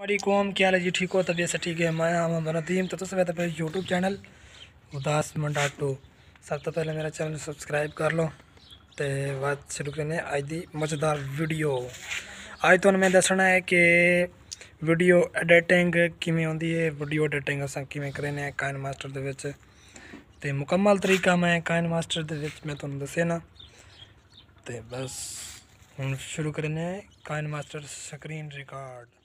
हमारी कौम क्या है जी ठीक हो तबीयत से ठीक है मैं हम नदीम तो सबसे तो पहले यूट्यूब चैनल उदास मंडाटो ਸਭ ਤੋਂ ਪਹਿਲਾਂ ਮੇਰਾ ਚੈਨਲ ਸਬਸਕ੍ਰਾਈਬ ਕਰ ਲਓ ਤੇ ਬਾਅਦ ਸ਼ੁਰੂ ਕਰਨੇ ਅੱਜ ਦੀ ਮਜ਼ੇਦਾਰ ਵੀਡੀਓ ਅੱਜ ਤੁਹਾਨੂੰ ਮੈਂ ਦੱਸਣਾ ਹੈ ਕਿ ਵੀਡੀਓ ਐਡੀਟਿੰਗ ਕਿਵੇਂ ਹੁੰਦੀ ਹੈ ਵੀਡੀਓ ਐਡੀਟਿੰਗ ਅਸਾਂ ਕਿਵੇਂ ਕਰਨੇ ਹੈ ਕਾਇਨ ਮਾਸਟਰ ਦੇ ਵਿੱਚ ਤੇ ਮੁਕੰਮਲ ਤਰੀਕਾ ਮੈਂ ਕਾਇਨ ਮਾਸਟਰ ਦੇ ਵਿੱਚ ਮੈਂ ਤੁਹਾਨੂੰ ਦੱਸਿਆ ਨਾ ਤੇ ਬਸ ਹੁਣ ਸ਼ੁਰੂ ਕਰਨੇ ਹੈ ਕਾਇਨ ਮਾਸਟਰ ਸਕਰੀਨ ਰਿਕਾਰਡ